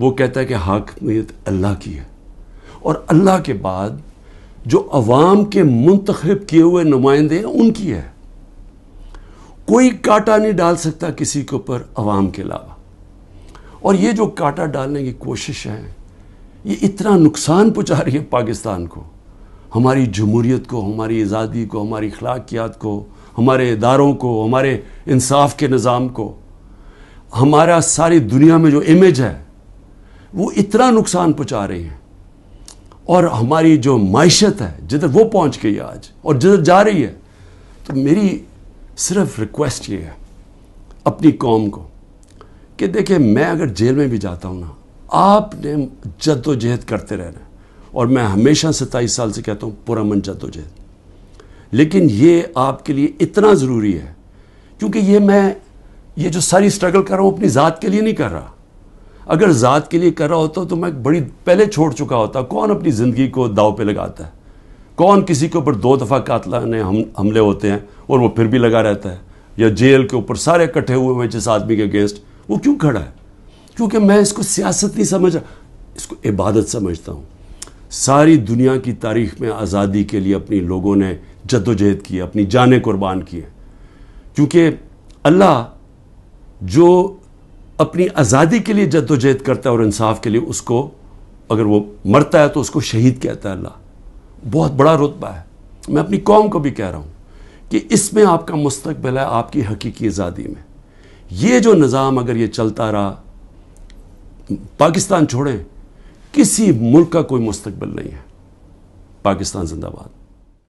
वो कहता है कि हाकमियत अल्लाह की है और अल्लाह के बाद जो अवाम के मुंतखब किए हुए नुमाइंदे हैं उनकी है कोई काटा नहीं डाल सकता किसी के ऊपर अवाम के अलावा और ये जो काटा डालने की कोशिश है ये इतना नुकसान पहुँचा रही है पाकिस्तान को हमारी जमहूरीत को हमारी आज़ादी को हमारी अखलाकियात को हमारे इदारों को हमारे इंसाफ के निज़ाम को हमारा सारी दुनिया में जो इमेज है वो इतना नुकसान पहुँचा रहे हैं और हमारी जो मीशत है जिधर वो पहुँच गई आज और जिधर जा रही है तो मेरी सिर्फ रिक्वेस्ट ये है अपनी कौम को कि देखिए मैं अगर जेल में भी जाता हूँ ना आपने जद्दोजहद करते रहना और मैं हमेशा सत्ताईस साल से कहता हूँ पूरा मन जद्दोजहद लेकिन ये आपके लिए इतना ज़रूरी है क्योंकि ये मैं ये जो सारी स्ट्रगल कर रहा हूँ अपनी ज़ात के लिए नहीं कर रहा अगर ज़ात के लिए कर रहा होता तो मैं बड़ी पहले छोड़ चुका होता कौन अपनी ज़िंदगी को दाव पे लगाता है कौन किसी के ऊपर दो दफ़ा कातलाने हम हमले होते हैं और वो फिर भी लगा रहता है या जेल के ऊपर सारे इकट्ठे हुए हुए जिस आदमी के अगेंस्ट वो क्यों खड़ा है क्योंकि मैं इसको सियासत नहीं समझ रहा इसको इबादत समझता हूँ सारी दुनिया की तारीख में आज़ादी के लिए अपनी लोगों ने जद्दोजहद की अपनी जानें कुर्बान किए क्योंकि अल्लाह जो अपनी आज़ादी के लिए जद्दोजहद करता है और इंसाफ के लिए उसको अगर वो मरता है तो उसको शहीद कहता है अल्लाह बहुत बड़ा रुतबा है मैं अपनी कौम को भी कह रहा हूँ कि इसमें आपका मुस्तबिल है आपकी हकीकी आज़ादी में ये जो निज़ाम अगर ये चलता रहा पाकिस्तान छोड़ें किसी मुल्क का कोई मुस्तबिल नहीं है पाकिस्तान जिंदाबाद